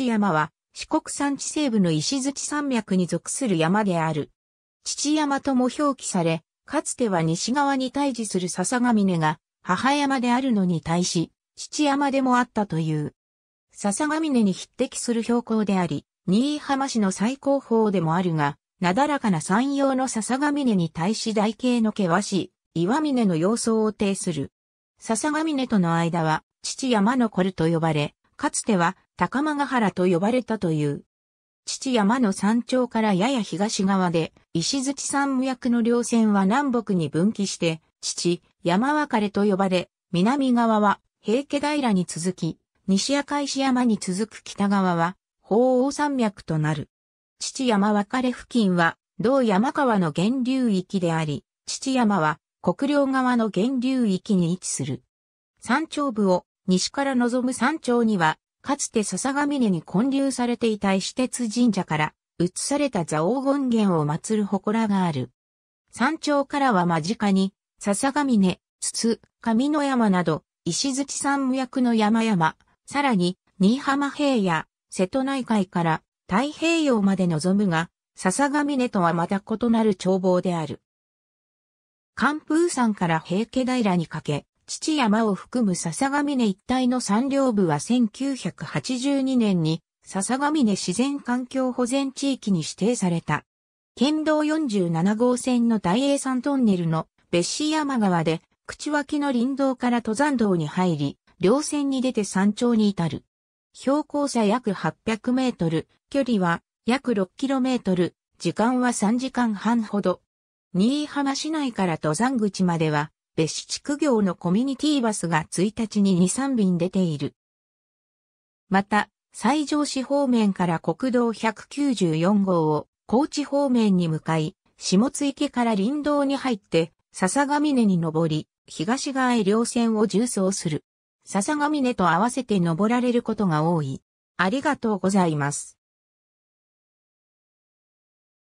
父山は四国山地西部の石槌山脈に属する山である。父山とも表記され、かつては西側に対峙する笹ヶ峰が母山であるのに対し、父山でもあったという。笹ヶ峰に匹敵する標高であり、新居浜市の最高峰でもあるが、なだらかな山陽の笹ヶ峰に対し台形の険しい岩峰の様相を呈する。笹ヶ峰との間は、父山のコルと呼ばれ、かつては高間ヶ原と呼ばれたという。父山の山頂からやや東側で、石槌山無役の稜線は南北に分岐して、父、山別れと呼ばれ、南側は平家平に続き、西赤石山に続く北側は、鳳凰山脈となる。父山別れ付近は、同山川の源流域であり、父山は国領側の源流域に位置する。山頂部を西から望む山頂には、かつて笹ヶ峰に建立されていた石鉄神社から、移された座王権現を祀る祠がある。山頂からは間近に、笹ヶ峰、筒、上野山など、石槌山脈の山々、さらに、新居浜平野、瀬戸内海から太平洋まで望むが、笹ヶ峰とはまた異なる眺望である。寒風山から平家平にかけ、父山を含む笹ヶ峰一帯の山稜部は1982年に笹ヶ峰自然環境保全地域に指定された。県道47号線の大英山トンネルの別子山川で、口脇の林道から登山道に入り、稜線に出て山頂に至る。標高差約800メートル、距離は約6キロメートル、時間は3時間半ほど。新居浜市内から登山口までは別市地区業のコミュニティバスが1日に2、3便出ている。また、西条市方面から国道194号を高知方面に向かい、下津池から林道に入って、笹ヶ峰に登り、東側へ両線を縦走する。笹ヶ峰と合わせて登られることが多い。ありがとうございます。